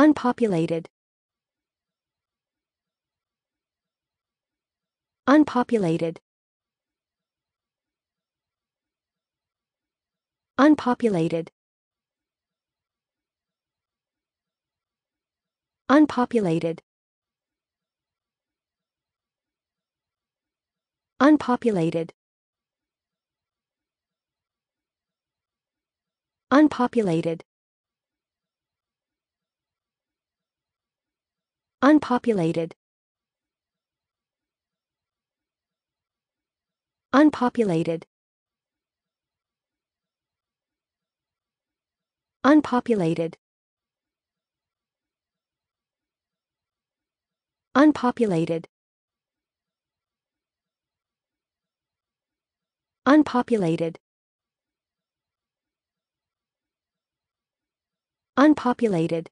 Unpopulated. Unpopulated. Unpopulated. Unpopulated. Unpopulated. Unpopulated. Unpopulated. Unpopulated. Unpopulated. Unpopulated. Unpopulated. Unpopulated.